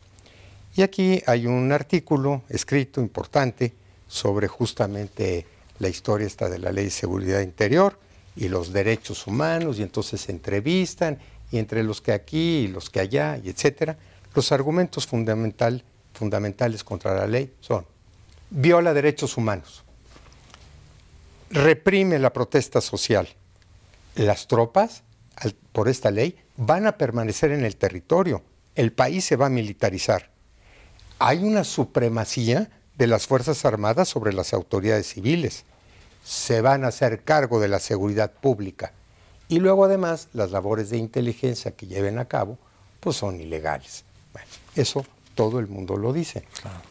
y aquí hay un artículo escrito importante sobre justamente la historia esta de la Ley de Seguridad Interior y los derechos humanos, y entonces se entrevistan, y entre los que aquí y los que allá, y etcétera. Los argumentos fundamentales contra la ley son, viola derechos humanos, reprime la protesta social. Las tropas, por esta ley, van a permanecer en el territorio. El país se va a militarizar. Hay una supremacía de las Fuerzas Armadas sobre las autoridades civiles. Se van a hacer cargo de la seguridad pública. Y luego además las labores de inteligencia que lleven a cabo pues son ilegales. Eso todo el mundo lo dice.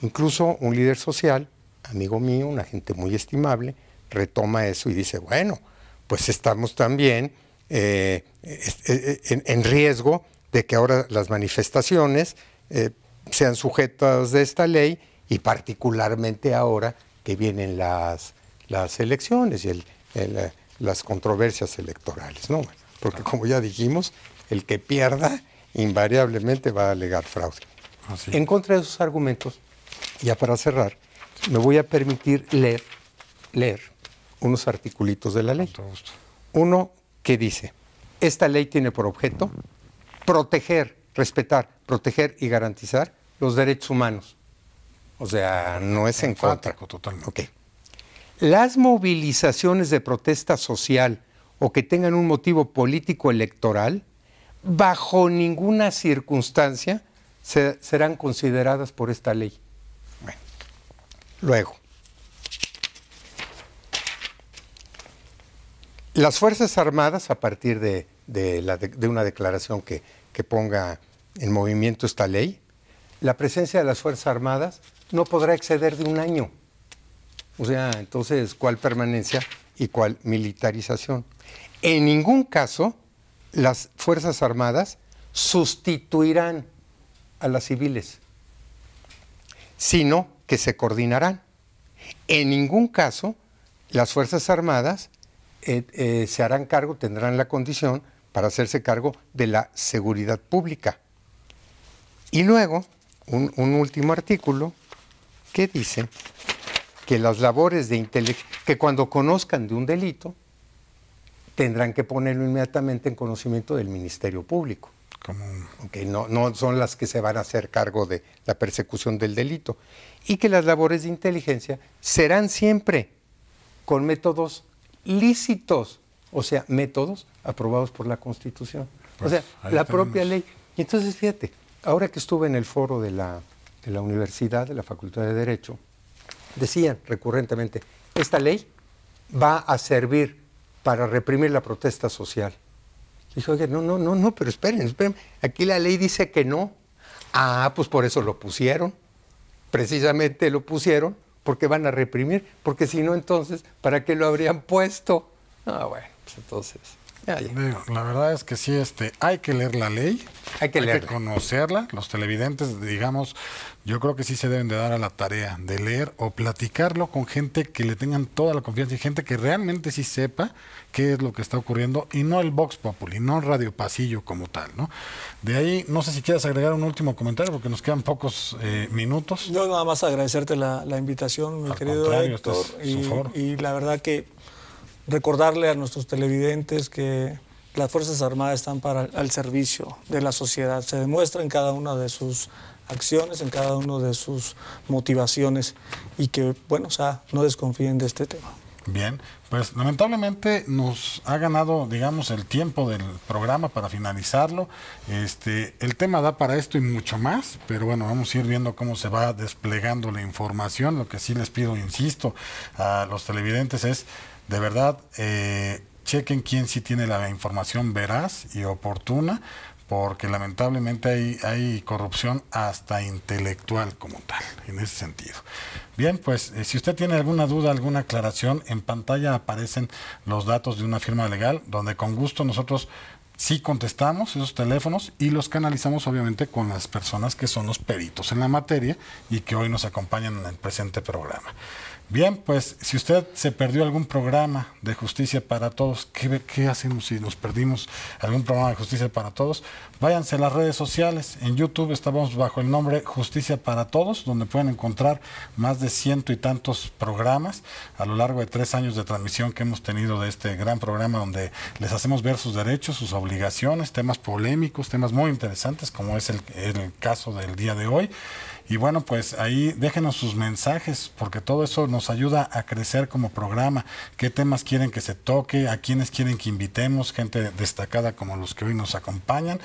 Incluso un líder social, amigo mío, una gente muy estimable, retoma eso y dice, bueno, pues estamos también eh, eh, eh, en, riesgo de que ahora las manifestaciones sean sujetas de esta ley y particularmente ahora que vienen las, elecciones y las controversias electorales, Porque como ya dijimos, el que pierda invariablemente va a alegar fraude. Ah, en contra de esos argumentos, ya para cerrar, me voy a permitir leer, leer unos articulitos de la ley. Uno que dice, esta ley tiene por objeto proteger, respetar, proteger y garantizar los derechos humanos. O sea, no es en contra. Las movilizaciones de protesta social o que tengan un motivo político electoral bajo ninguna circunstancia serán consideradas por esta ley. Bueno, luego, las Fuerzas Armadas, a partir de, una declaración que ponga en movimiento esta ley, la presencia de las Fuerzas Armadas no podrá exceder de un año. O sea, entonces, ¿cuál permanencia y cuál militarización? En ningún caso las Fuerzas Armadas sustituirán a las civiles, sino que se coordinarán. En ningún caso las Fuerzas Armadas eh, eh, se harán cargo, tendrán la condición para hacerse cargo de la seguridad pública. Y luego, un, un último artículo que dice que las labores de inteligencia, que cuando conozcan de un delito, tendrán que ponerlo inmediatamente en conocimiento del Ministerio Público. Como... no, no son las que se van a hacer cargo de la persecución del delito. Y que las labores de inteligencia serán siempre con métodos lícitos, o sea, métodos aprobados por la Constitución. o pues sea, la propia ley. Y entonces, fíjate, ahora que estuve en el foro de la, de la universidad, de la Facultad de Derecho, decían recurrentemente, esta ley va a servir para reprimir la protesta social. Dijo, oye, no, no, no, no, pero esperen, esperen. Aquí la ley dice que no. Ah, pues por eso lo pusieron. Precisamente lo pusieron porque van a reprimir, porque si no, entonces, ¿para qué lo habrían puesto? Ah, bueno, pues entonces la verdad es que sí, este, hay que leer la ley, hay que, conocerla. Los televidentes, digamos, yo creo que sí se deben de dar a la tarea de leer o platicarlo con gente que le tengan toda la confianza y gente que realmente sí sepa qué es lo que está ocurriendo y no el Vox Populi, no Radio Pasillo como tal, ¿no? De ahí, no sé si quieres agregar un último comentario porque nos quedan pocos eh, minutos. Yo nada más agradecerte la, invitación, mi querido este Héctor. Y, y la verdad que recordarle a nuestros televidentes que las Fuerzas Armadas están para al servicio de la sociedad. Se demuestra en cada una de sus acciones, en cada una de sus motivaciones y que, bueno, o sea, no desconfíen de este tema. Bien, pues lamentablemente nos ha ganado, digamos, el tiempo del programa para finalizarlo. Este, el tema da para esto y mucho más, pero bueno, vamos a ir viendo cómo se va desplegando la información. Lo que sí les pido, insisto, a los televidentes es de verdad, eh, chequen quién sí tiene la información veraz y oportuna, porque lamentablemente hay, corrupción hasta intelectual como tal, en ese sentido. Bien, pues eh, si usted tiene alguna duda, alguna aclaración, en pantalla aparecen los datos de una firma legal, donde con gusto nosotros sí contestamos esos teléfonos y los canalizamos obviamente con las personas que son los peritos en la materia y que hoy nos acompañan en el presente programa. Bien, pues si usted se perdió algún programa de justicia para todos, ¿qué, ¿qué, hacemos si nos perdimos algún programa de justicia para todos? Váyanse a las redes sociales. En YouTube estamos bajo el nombre Justicia para Todos, donde pueden encontrar más de ciento y tantos programas a lo largo de tres años de transmisión que hemos tenido de este gran programa donde les hacemos ver sus derechos, sus obligaciones, temas polémicos, temas muy interesantes, como es el caso del día de hoy. Y bueno, pues ahí déjenos sus mensajes, porque todo eso nos ayuda a crecer como programa. ¿Qué temas quieren que se toque? ¿A quiénes quieren que invitemos? Gente destacada como los que hoy nos acompañan.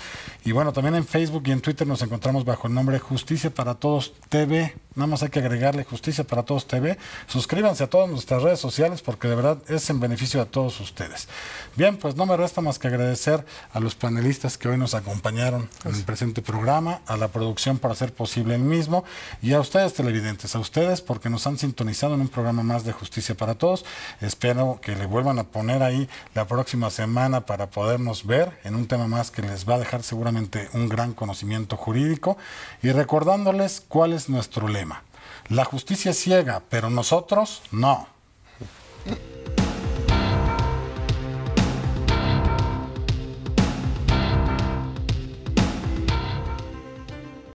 Y bueno, también en Facebook y en Twitter nos encontramos bajo el nombre Justicia para Todos TV. Nada más hay que agregarle Justicia para Todos TV. Suscríbanse a todas nuestras redes sociales porque de verdad es en beneficio de todos ustedes. Bien, pues no me resta más que agradecer a los panelistas que hoy nos acompañaron en el presente programa, a la producción para hacer posible el mismo y a ustedes, televidentes, a ustedes, porque nos han sintonizado en un programa más de Justicia para Todos. Espero que le vuelvan a poner ahí la próxima semana para podernos ver en un tema más que les va a dejar seguramente un gran conocimiento jurídico. Y recordándoles cuál es nuestro lema. La justicia es ciega, pero nosotros no.